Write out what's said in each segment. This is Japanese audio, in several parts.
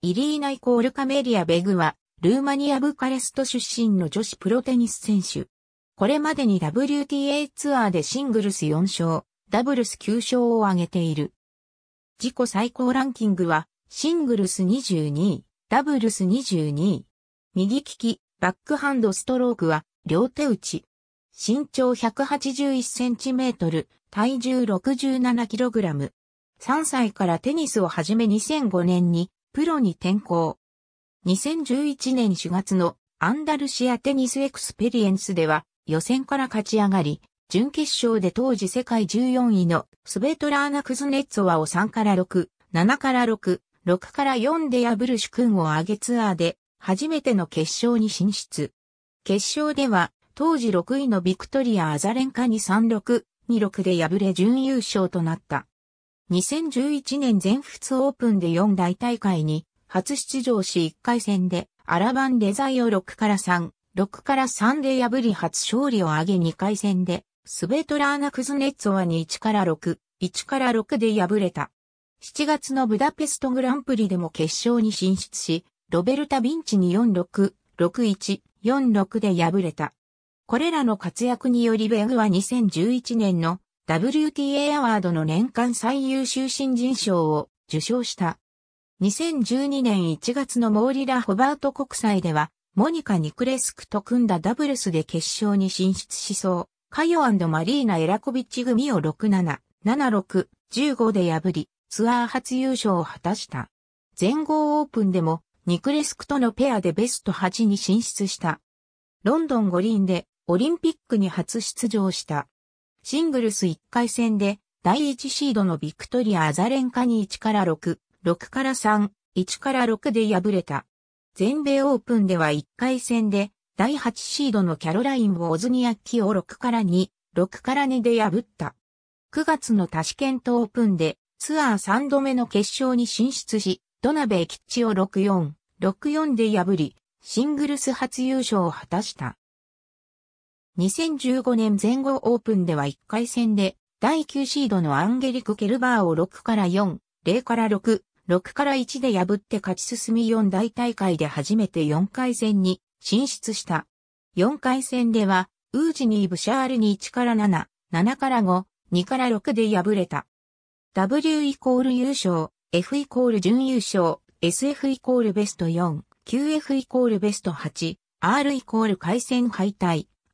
イリーナイコールカメリア・ベグは、ルーマニア・ブカレスト出身の女子プロテニス選手。これまでに WTA ツアーでシングルス4勝、ダブルス9勝を挙げている。自己最高ランキングは、シングルス22位、ダブルス22位。右利き、バックハンドストロークは、両手打ち。身長1 8 1トル、体重6 7ラム。3歳からテニスを始め2005年にプロに転向。2011年4月のアンダルシアテニスエクスペリエンスでは予選から勝ち上がり、準決勝で当時世界14位のスベトラーナ・クズネッツォワを3から6、7から6、6から4で破る主君を挙げツアーで初めての決勝に進出。決勝では当時6位のビクトリア・アザレンカに36、26で敗れ準優勝となった。2011年全仏オープンで4大大会に初出場し1回戦でアラバンデザイを6から3、6から3で破り初勝利を挙げ2回戦でスベトラーナ・クズネッツォワに1から6、1から6で敗れた。7月のブダペストグランプリでも決勝に進出し、ロベルタ・ビンチに46、61、46で敗れた。これらの活躍によりベグは2011年の WTA アワードの年間最優秀新人賞を受賞した。2012年1月のモーリラ・ホバート国際では、モニカ・ニクレスクと組んだダブルスで決勝に進出しそう。カヨマリーナ・エラコビッチ組を6-7、7-6、15で破り、ツアー初優勝を果たした。全豪オープンでも、ニクレスクとのペアでベスト8に進出した。ロンドン五輪でオリンピックに初出場した。シングルス1回戦で、第1シードのビクトリア・アザレンカに1から6、6から3、1から6で敗れた。全米オープンでは1回戦で、第8シードのキャロライン・ウォズニアッキを6から2、6から2で破った。9月のタシケントオープンで、ツアー3度目の決勝に進出し、ドナベイ・キッチを6-4、6-4で破り、シングルス初優勝を果たした。2015年前後オープンでは1回戦で、第9シードのアンゲリク・ケルバーを6から4、0から6、6から1で破って勝ち進み4大大会で初めて4回戦に進出した。4回戦では、ウージニー・ブシャールに1から7、7から5、2から6で敗れた。W イコール優勝、F イコール準優勝、SF イコールベスト4、QF イコールベスト8、R イコール回戦敗退、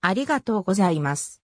ありがとうございます。